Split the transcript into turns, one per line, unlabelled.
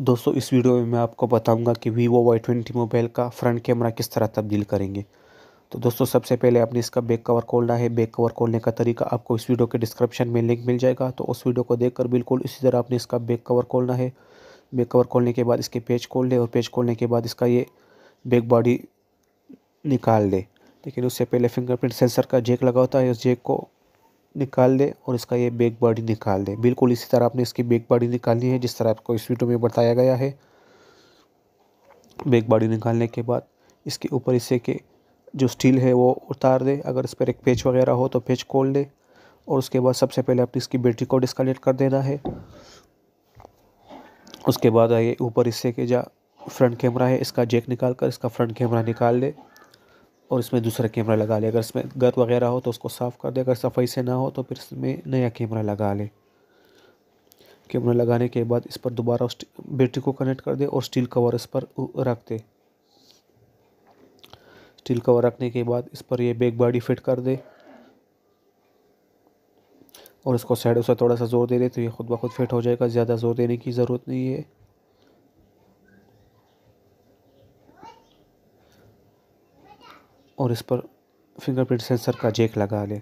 दोस्तों इस वीडियो में मैं आपको बताऊंगा कि वीवो वाई ट्वेंटी मोबाइल का फ्रंट कैमरा किस तरह तब्दील करेंगे तो दोस्तों सबसे पहले आपने इसका बैक कवर खोलना है बैक कवर खोलने का तरीका आपको इस वीडियो के डिस्क्रिप्शन में लिंक मिल जाएगा तो उस वीडियो को देखकर बिल्कुल इसी तरह आपने इसका बैक कवर खोलना है बैक कवर खोलने के बाद इसके पेज खोल लें और पेज खोलने के बाद इसका ये बैक बॉडी निकाल लें लेकिन उससे पहले फिंगरप्रिंट सेंसर का जेक लगा होता है उस जेक को निकाल लें और इसका ये बैक बॉडी निकाल लें बिल्कुल इसी तरह आपने इसकी बैक बॉडी निकालनी है जिस तरह आपको इस वीडियो में बताया गया है बैक बॉडी निकालने के बाद इसके ऊपर हिस्से के जो स्टील है वो उतार दें अगर इस पर एक पेच वगैरह हो तो पेच खोल लें और उसके बाद सबसे पहले आपने इसकी बैटरी को डिस्कनेक्ट कर देना है उसके बाद आइए ऊपर हिस्से के जा फ्रंट कैमरा है इसका जैक निकाल कर इसका फ्रंट कैमरा निकाल ले और इसमें दूसरा कैमरा लगा ले अगर इसमें गत वगैरह हो तो उसको साफ़ कर दे अगर सफाई से ना हो तो फिर इसमें नया कैमरा लगा ले कैमरा लगाने के बाद इस पर दोबारा बैटरी को कनेक्ट कर दे और स्टील कवर इस पर रख दे स्टील कवर रखने के बाद इस पर ये बैक बॉडी फिट कर दे और इसको साइडों से थोड़ा सा ज़ोर दे दे तो ये खुद ब खुद फिट हो जाएगा ज़्यादा ज़ोर देने की ज़रूरत नहीं है और इस पर फिंगरप्रिंट सेंसर का जेक लगा लें